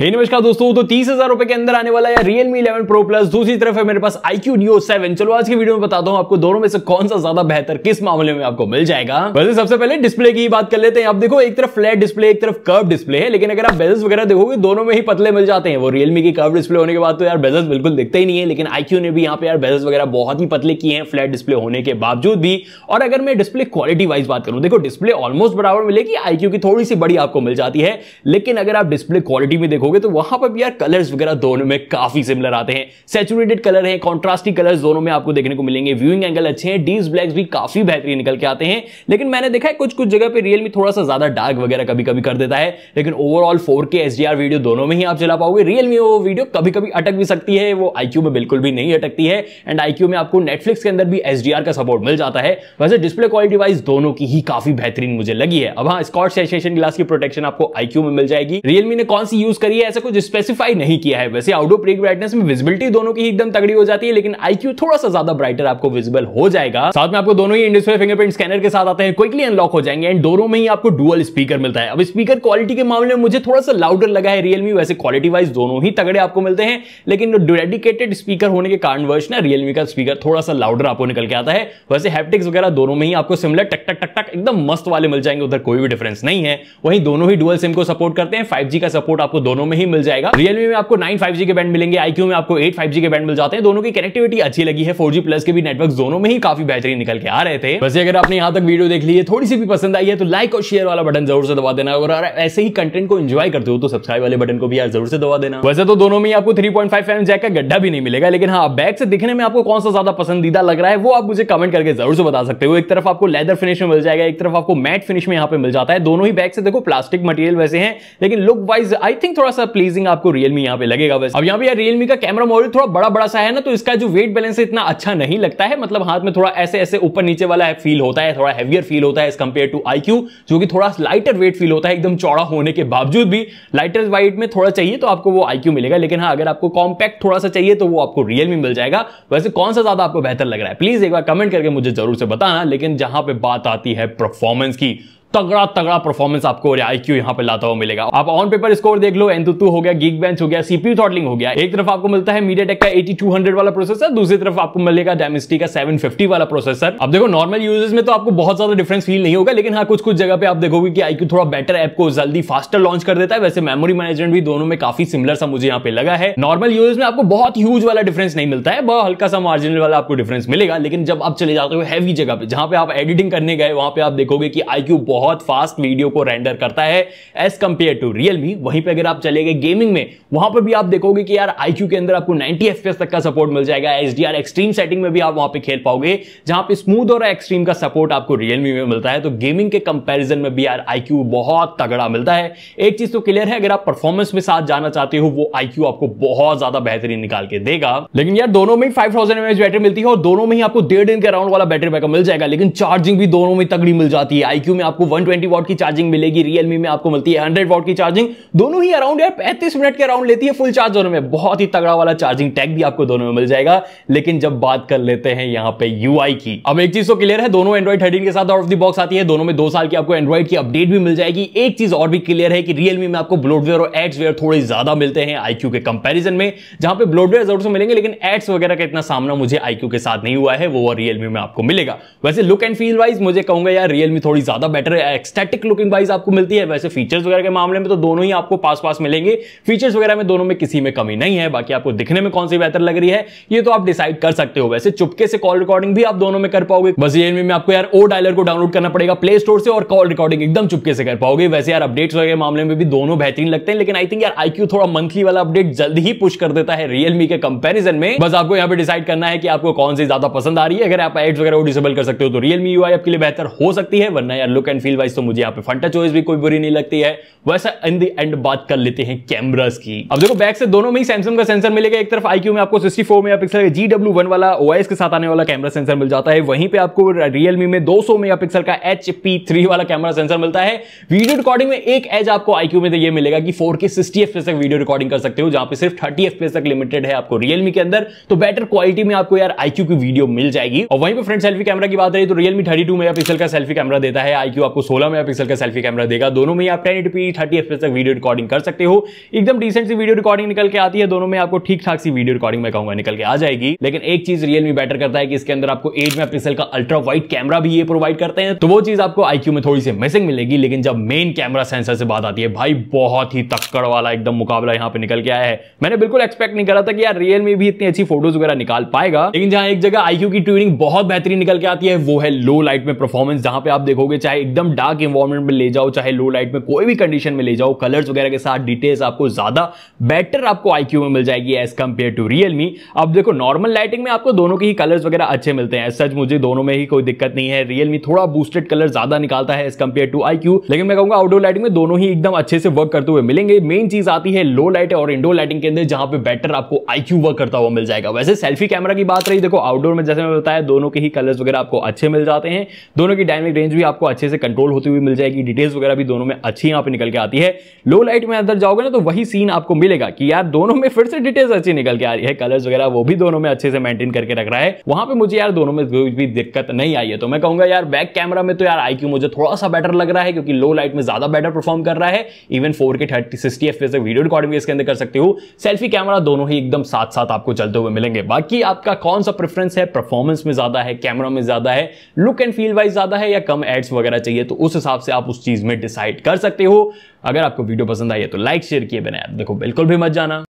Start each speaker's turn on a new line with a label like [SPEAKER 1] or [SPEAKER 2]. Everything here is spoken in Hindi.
[SPEAKER 1] हे नमस्कार दोस्तों तो तीस हजार रुपए के अंदर आने वाला है रियलमी 11 प्रो प्लस दूसरी तरफ है मेरे पास IQ Neo 7 चलो आज की वीडियो में बताता हूँ आपको दोनों में से कौन सा ज्यादा बेहतर किस मामले में आपको मिल जाएगा वैसे सबसे पहले डिस्प्ले की बात कर लेते हैं आप देखो एक तरफ फ्लैट डिस्प्ले एक तरफ कर्व डिस्प्ले है लेकिन अगर आप बेजस वगैरह देखोगे दोनों में ही पतले मिल जाते हैं वो रियलमी की कर्व डिस्प्ले होने के बाद तो यार बेजस बिल्कुल दिखते ही नहीं है लेकिन आईक्यू ने भी यहाँ पे यार बेजस वगैरह बहुत ही पतले किए हैं फ्लैट डिस्प्ले होने के बावजूद भी और अगर मैं डिस्प्ले क्वालिटी वाइज बात करूँ देखो डिस्प्ले ऑलमोस्ट बराबर मिलेगी आईक्यू की थोड़ी सी बड़ी आपको मिल जाती है लेकिन अगर आप डिस्प्ले क्वालिटी में देखो देखोगे तो वहां पर भी यार कलर्स वगैरह दोनों में काफी सिमिलर आते हैं सेचुरेटेड कलर है कॉन्ट्रास्टी कलर्स दोनों में आपको देखने को मिलेंगे व्यूइंग एंगल अच्छे हैं डीज ब्लैक्स भी काफी बेहतरीन निकल के आते हैं लेकिन मैंने देखा है कुछ कुछ जगह पर रियलमी थोड़ा सा ज्यादा डार्क वगैरह कभी कभी कर देता है लेकिन ओवरऑल फोर के वीडियो दोनों में ही आप चला पाओगे रियलमी वो वीडियो कभी कभी अटक भी सकती है वो आई में बिल्कुल भी नहीं अटकती है एंड आई में आपको नेटफ्लिक्स के अंदर भी एस का सपोर्ट मिल जाता है वैसे डिस्प्ले क्वालिटी वाइज दोनों की ही काफी बेहतरीन मुझे लगी है अब हाँ स्कॉट सेशन ग्लास की प्रोटेक्शन आपको आई में मिल जाएगी रियलमी ने कौन सी यूज करी ये ऐसा कुछ स्पेसिफाई नहीं किया है वैसे आउटडोर प्रिक ब्राइटनेस में विजिबिलिटी दोनों की एकदम तगड़ी हो जाती है लेकिन आई थोड़ा सा ज्यादा ब्राइटर आपको विजिबल हो जाएगा साथ में आपको दोनों ही इंडस्ट्रियल फिंगरप्रिंट स्कैनर के साथ आते हैं क्विकली अनलॉक हो जाएंगे एंड दोनों में ही आपको डुअल स्पीकर मिलता है अब स्पीकर क्वालिटी के मामले में मुझे थोड़ा सा लाउडर लगा है रियलमी वैसे क्वालिटी वाइज दोनों ही तगड़े आपको मिलते हैं लेकिन डेडिकेटेड स्पीकर होने के कारण वर्ष ना रियलमी का स्पीकर थोड़ा सा लाउडर आपको निकल के आता है वैसे हैप्टिक्स वगैरह दोनों में ही आपको सिमिलर टक टक टक टक एकदम मस्त वाले मिल जाएंगे उधर कोई भी डिफरेंस नहीं है वहीं दोनों ही डुअल सिम को सपोर्ट करते हैं फाइव का सपोर्ट आपको दोनों दोनों में ही मिल जाएगा रियलमी में आपको नाइन फाइव के बैंड मिलेंगे आईक्यू में आपको एट फाइव के बैंड मिल जाते हैं दोनों की कनेक्टिविटी अच्छी लगी है फोर प्लस के भी नेटवर्क दोनों में ही काफी बेहतरीन निकल के आ रहे थे वैसे अगर आपने यहाँ तक वीडियो देख ली है थोड़ी सी भी पसंद आई है तो लाइक और शेयर वाला बटन जरूर से दबा देना और ऐसे ही कंटेंट को इंजॉय करते हो तो सब्सक्राइब वाले बटन को भी यार जरूर से दबा देना वैसे तो दोनों में आपको थ्री पॉइंट फाइव जैक का गड्ढा भी नहीं मिलेगा लेकिन हाँ बैग से दिखने में आपको कौन सा ज्यादा पसंदीदा लग रहा है वो आप मुझे कमेंट करके जरूर से बता सकते हो एक तरफ आपको लेदर फिनिश में मिल जाएगा एक तरफ आपको मैट फिनिश में यहाँ पे मिल जाता है दोनों ही बैग से देखो प्लास्टिक मटेरियल वैसे हैं लेकिन लुक वाइज आई थिंक थोड़ा थोड़ा सा प्लीजिंग आपको रियलमी यहाँ पे लगेगा वैसे अब यहाँ पे यार रियलमी का कैमरा मॉडल थोड़ा बड़ा बड़ा सा है ना तो इसका जो वेट बैलेंस है इतना अच्छा नहीं लगता है मतलब हाथ में थोड़ा ऐसे ऐसे ऊपर नीचे वाला है फील होता है थोड़ा हैवियर फील होता है एज कम्पेयर टू आई जो कि थोड़ा लाइटर वेट फील होता है एकदम चौड़ा होने के बावजूद भी लाइटर वाइट में थोड़ा चाहिए तो आपको वो आई मिलेगा लेकिन हाँ अगर आपको कॉम्पैक्ट थोड़ा सा चाहिए तो वो आपको रियलमी मिल जाएगा वैसे कौन सा ज्यादा आपको बेहतर लग रहा है प्लीज एक बार कमेंट करके मुझे जरूर से बताना लेकिन जहां पर बात आती है परफॉर्मेंस की तगड़ा तगड़ा परफॉर्मेंस आपको और आईक्यू यहाँ पे लाता हुआ मिलेगा आप ऑन पेपर स्कोर देख लो एंतुतु हो गया गीक बेंच हो गया सीपीयू थॉटलिंग हो गया एक तरफ आपको मिलता है मीडिया टेक का 8200 वाला प्रोसेसर दूसरी तरफ आपको मिलेगा डायमेस्टी का फिफ्टी वाला प्रोसेसर अब देखो नॉर्मल यूजर्स में तो आपको बहुत ज्यादा डिफरेंस फील नहीं होगा लेकिन हाँ कुछ कुछ जगह पे आप देखोगे की आईक्यू थोड़ा बेटर ऐप को जल्दी फास्टर लॉन्च कर देता है वैसे मेमोरी मैनेजमेंट भी दोनों में काफी सिमिलर सा मुझे यहाँ पे लगा है नॉर्मल यूजर्स में आपको बहुत ह्यूज वाला डिफरेंस नहीं मिलता है बहुत हल्का सा मार्जिनल वाला आपको डिफरेंस मिलेगा लेकिन जब आप चले जाते हो हैवी जगह पे जहां पे आप एडिटिंग करने गए वहां पे आप देखोगे कि आईक्यू बहुत बहुत फास्ट वीडियो को रेंडर करता है एज कंपेयर टू रियलमी वहीं पर अगर आप चले गए गेमिंग में वहां पर भी आप देखोगे कि यार आई के अंदर आपको नाइनटी एफ तक का सपोर्ट मिल जाएगा एच एक्सट्रीम सेटिंग में भी आप वहां पर खेल पाओगे जहां पर स्मूथ और एक्सट्रीम का सपोर्ट आपको रियलमी में मिलता है तो गेमिंग के कंपेरिजन में भी यार आई बहुत तगड़ा मिलता है एक चीज तो क्लियर है अगर आप परफॉर्मेंस में साथ जाना चाहते हो वो आई आपको बहुत ज्यादा बेहतरीन निकाल के देगा लेकिन यार दोनों में फाइव थाउजेंड एमएच बैटरी मिलती है और दोनों में ही आपको डेढ़ दिन के अराउंड वाला बैटरी बैकअप मिल जाएगा लेकिन चार्जिंग भी दोनों में तगड़ी मिल जाती है आईक्यू में आपको 120 वॉट की चार्जिंग मिलेगी रियलमी में आपको मिलती है 100 वॉट की चार्जिंग दोनों ही अराउंड यार 35 मिनट के अराउंड लेती है फुल चार्ज दोनों में बहुत ही तगड़ा वाला चार्जिंग टैग भी आपको दोनों में मिल जाएगा लेकिन जब बात कर लेते हैं यहाँ पे यू की अब एक चीज तो क्लियर है दोनों एंड्रॉइड थर्टीन के साथ आउट ऑफ द बॉक्स आती है दोनों में दो साल की आपको एंड्रॉइड की अपडेट भी मिल जाएगी एक चीज और भी क्लियर है कि रियलमी में आपको ब्लोडवेयर और एड्स वेयर थोड़े ज्यादा मिलते हैं आई के कंपेरिजन में जहां पे ब्लोडवेयर जरूर से मिलेंगे लेकिन एड्स वगैरह का इतना सामना मुझे आई के साथ नहीं हुआ है वो रियलमी में आपको मिलेगा वैसे लुक एंड फील वाइज मुझे कहूंगा यार रियलमी थोड़ी ज्यादा बेटर है एक्सटेटिक लुकिंग वाइज आपको मिलती है वैसे फीचर्स वगैरह के मामले में तो दोनों ही आपको पास पास मिलेंगे फीचर्स वगैरह में दोनों में किसी में कमी नहीं है बाकी आपको दिखने में कौन सी बेहतर लग रही है ये तो आप डिसाइड कर सकते हो वैसे चुपके से कॉल रिकॉर्डिंग भी आप दोनों में कर पाओगे बस ये में आपको यार ओ डायलर को डाउनलोड करना पड़ेगा प्ले स्टोर से और कॉल रिकॉर्डिंग एकदम चुपके से कर पाओगे वैसे यार अपडेट्स वगैरह मामले में भी दोनों बेहतरीन लगते हैं लेकिन आई थिंक यार आईक्यू थोड़ा मंथली वाला अपडेट जल्द ही पुश कर देता है रियलमी के कंपेरिजन में बस आपको यहाँ पर डिसाइड करना है कि आपको कौन सी ज्यादा पसंद आ रही है अगर आप एड्स वगैरह डिसेबल कर सकते हो तो रियलमी यू आपके लिए बेहतर हो सकती है वरना यार लुक एंड फील वाइज तो मुझे यहाँ पे फंटा चॉइस भी कोई बुरी नहीं लगती है वैसा इन दी एंड बात कर लेते हैं कैमराज की अब देखो बैक से दोनों में ही सैमसंग का सेंसर मिलेगा एक तरफ आईक्यू में आपको sixty four mega pixel G W one वाला ओएस के साथ आने वाला कैमरा सेंसर मिल जाता है वहीं पे आपको रियलमी में दो 200 मेगापिक्सल का एच पी वाला कैमरा सेंसर मिलता है वीडियो रिकॉर्डिंग में एक एज आपको आईक्यू में तो ये मिलेगा कि फोर के सिक्सटी एफ तक वीडियो रिकॉर्डिंग कर सकते हो जहां पर सिर्फ थर्टी एफ तक लिमिटेड है आपको रियलमी के अंदर तो बेटर क्वालिटी में आपको यार आईक्यू की वीडियो मिल जाएगी और वहीं पर फ्रंट सेल्फी कैमरा की बात रही तो रियलमी थर्टी टू मेगा का सेल्फी कैमरा देता है आईक्यू आपको 16 मेगापिक्सल का सेल्फी कैमरा देगा दोनों में आप टेन थर्टी एफ तक वीडियो रिकॉर्डिंग कर सकते हो एकदम डिसेंट सी वीडियो रिकॉर्डिंग निकल के आती है दोनों में आपको ठीक ठाक सी वीडियो रिकॉर्डिंग में कहूंगा निकल के आ जाएगी लेकिन एक चीज रियलमी बेटर करता है कि इसके अंदर आपको एट मेगा का अल्ट्रा वाइट कैमरा भी ये प्रोवाइड करते हैं तो वो चीज आपको आई में थोड़ी सी मिसिंग मिलेगी लेकिन जब मेन कैमरा सेंसर से बात आती है भाई बहुत ही तक्कड़ वाला एकदम मुकाबला यहाँ पे निकल के आया है मैंने बिल्कुल एक्सपेक्ट नहीं करा था कि यार रियलमी भी इतनी अच्छी फोटोज वगैरह निकाल पाएगा लेकिन जहां एक जगह आईक्यू की ट्यूनिंग बहुत बेहतरीन निकल के आती है वो है लो लाइट में परफॉर्मेंस जहां पे आप देखोगे चाहे एकदम एकदम डार्क इन्वायरमेंट में ले जाओ चाहे लो लाइट में कोई भी कंडीशन में ले जाओ कलर्स वगैरह के साथ डिटेल्स आपको ज्यादा बेटर आपको आई में मिल जाएगी एज कम्पेयर टू रियलमी अब देखो नॉर्मल लाइटिंग में आपको दोनों के ही कलर्स वगैरह अच्छे मिलते हैं सच मुझे दोनों में ही कोई दिक्कत नहीं है रियलमी थोड़ा बूस्टेड कलर ज्यादा निकालता है एज कम्पेयर टू आई लेकिन मैं कहूंगा आउटडोर लाइटिंग में दोनों ही एकदम अच्छे से वर्क करते हुए मिलेंगे मेन चीज आती है लो लाइट और इंडोर लाइटिंग के अंदर जहां पर बेटर आपको आई वर्क करता हुआ मिल जाएगा वैसे सेल्फी कैमरा की बात रही देखो आउटडोर में जैसे मैं बताया दोनों के ही कलर्स वगैरह आपको अच्छे मिल जाते हैं दोनों की डायनेमिक रेंज भी आपको अच्छे से कंट्रोल होती हुई मिल जाएगी डिटेल्स वगैरह भी दोनों में अच्छी यहाँ पे निकल के आती है लो लाइट में अंदर जाओगे ना तो वही सीन आपको मिलेगा कि यार दोनों में फिर से डिटेल्स अच्छी निकल के आ रही है कलर्स वगैरह वो भी दोनों में अच्छे से मेंटेन करके रख रहा है वहां पर मुझे यार दोनों में कोई भी दिक्कत नहीं आई है तो मैं कहूंगा यार बैक कैमरा में तो यार आई मुझे थोड़ा सा बेटर लग रहा है क्योंकि लो लाइट में ज्यादा बेटर परफॉर्म कर रहा है even four K thirty sixty F video recording इसके अंदर कर सकते हो सेल्फी कैमरा दोनों ही एकदम साथ साथ आपको चलते हुए मिलेंगे बाकी आपका कौन सा प्रेफरेंस है परफॉर्मेंस में ज्यादा है कैमरा में ज्यादा है लुक एंड फील वाइज ज्यादा है या कम एड्स वगैरह चाहिए चाहिए तो उस हिसाब से आप उस चीज़ में डिसाइड कर सकते हो अगर आपको वीडियो पसंद आई है तो लाइक शेयर किए बिना देखो बिल्कुल भी मत जाना